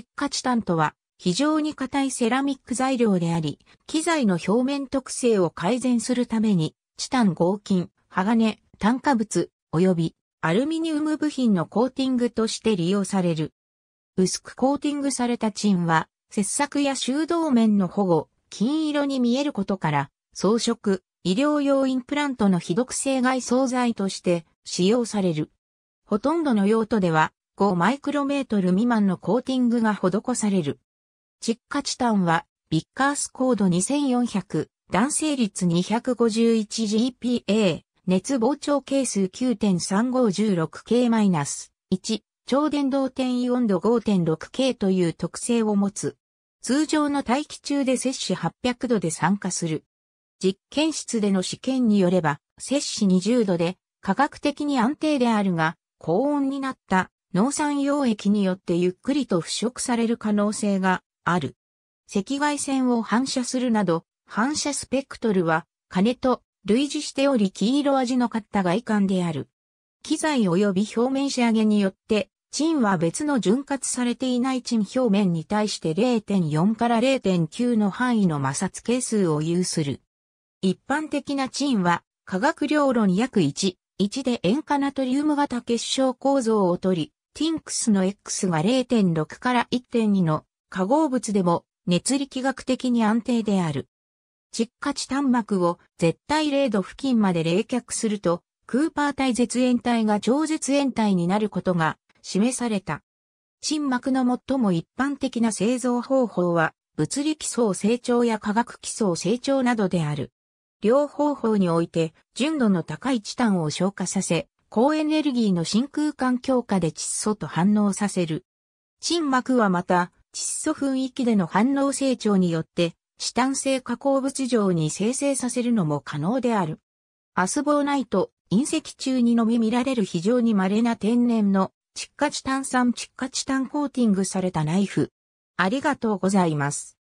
窒化チタンとは非常に硬いセラミック材料であり、機材の表面特性を改善するために、チタン合金、鋼、炭化物、及びアルミニウム部品のコーティングとして利用される。薄くコーティングされたチンは、切削や修道面の保護、金色に見えることから、装飾、医療用インプラントの非毒性外装材として使用される。ほとんどの用途では5マイクロメートル未満のコーティングが施される。窒化チタンは、ビッカースコード2400、弾性率 251GPa、熱膨張係数 9.3516K-1、超電導転移温度 5.6K という特性を持つ。通常の大気中で摂氏800度で酸化する。実験室での試験によれば、摂氏20度で、科学的に安定であるが、高温になった農産溶液によってゆっくりと腐食される可能性がある。赤外線を反射するなど、反射スペクトルは、金と類似しており黄色味のかった外観である。機材及び表面仕上げによって、ンは別の潤滑されていないン表面に対して0.4から0.9の範囲の摩擦係数を有する。一般的なンは、化学量論約1、1で塩化ナトリウム型結晶構造をとり、ティンクスの X が0.6から1.2の化合物でも熱力学的に安定である。窒化チ端膜を絶対0度付近まで冷却すると、クーパー体絶縁体が超絶縁体になることが示された。沈膜の最も一般的な製造方法は、物理基礎成長や化学基礎成長などである。両方法において、純度の高いチタンを消化させ、高エネルギーの真空管強化で窒素と反応させる。沈膜はまた、窒素雰囲気での反応成長によって、チタン性加工物状に生成させるのも可能である。アスボーナイト、隕石中にのみ見られる非常に稀な天然の窒化チタン酸窒化チタンコーティングされたナイフ。ありがとうございます。